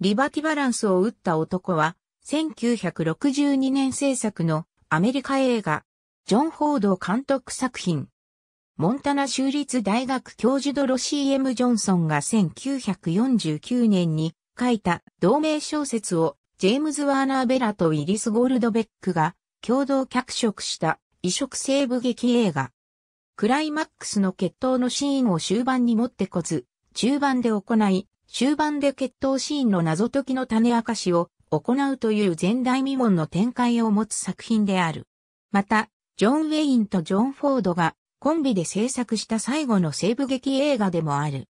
リバティバランスを打った男は、1962年制作のアメリカ映画、ジョン・フォード監督作品。モンタナ州立大学教授ドロシー・エム・ジョンソンが1949年に書いた同名小説をジェームズ・ワーナー・ベラとイリス・ゴールドベックが共同脚色した異色西部劇映画。クライマックスの決闘のシーンを終盤に持ってこず、中盤で行い、終盤で決闘シーンの謎解きの種明かしを行うという前代未聞の展開を持つ作品である。また、ジョン・ウェインとジョン・フォードがコンビで制作した最後の西部劇映画でもある。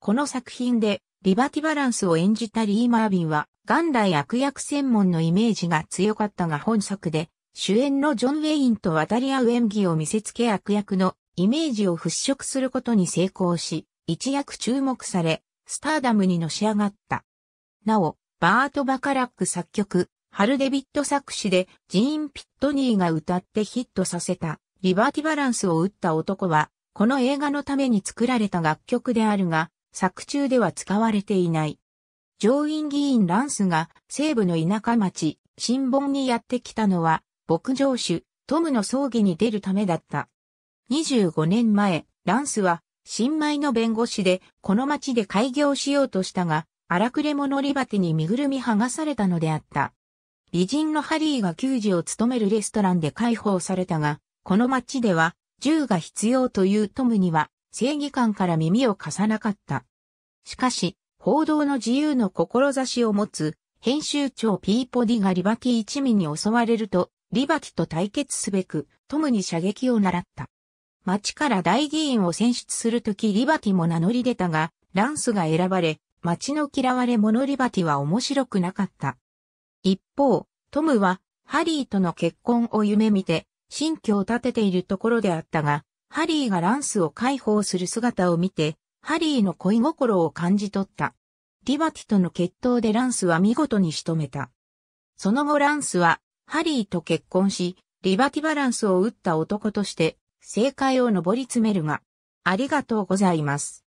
この作品でリバティバランスを演じたリー・マービンは元来悪役専門のイメージが強かったが本作で主演のジョン・ウェインと渡り合う演技を見せつけ悪役のイメージを払拭することに成功し、一躍注目され、スターダムにのし上がった。なお、バート・バカラック作曲、ハルデビット作詞でジーン・ピットニーが歌ってヒットさせたリバーティバランスを打った男は、この映画のために作られた楽曲であるが、作中では使われていない。上院議員ランスが西部の田舎町、新盆にやってきたのは、牧場主、トムの葬儀に出るためだった。25年前、ランスは新米の弁護士で、この町で開業しようとしたが、荒くれ者リバテに身ぐるみ剥がされたのであった。美人のハリーが給仕を務めるレストランで解放されたが、この町では、銃が必要というトムには、正義感から耳を貸さなかった。しかし、報道の自由の志を持つ、編集長ピーポディがリバティ一味に襲われると、リバティと対決すべく、トムに射撃を習った。町から大議員を選出するときリバティも名乗り出たが、ランスが選ばれ、町の嫌われ者リバティは面白くなかった。一方、トムは、ハリーとの結婚を夢見て、新居を建てているところであったが、ハリーがランスを解放する姿を見て、ハリーの恋心を感じ取った。リバティとの決闘でランスは見事に仕留めた。その後ランスは、ハリーと結婚し、リバティバランスを打った男として、正解を上り詰めるが、ありがとうございます。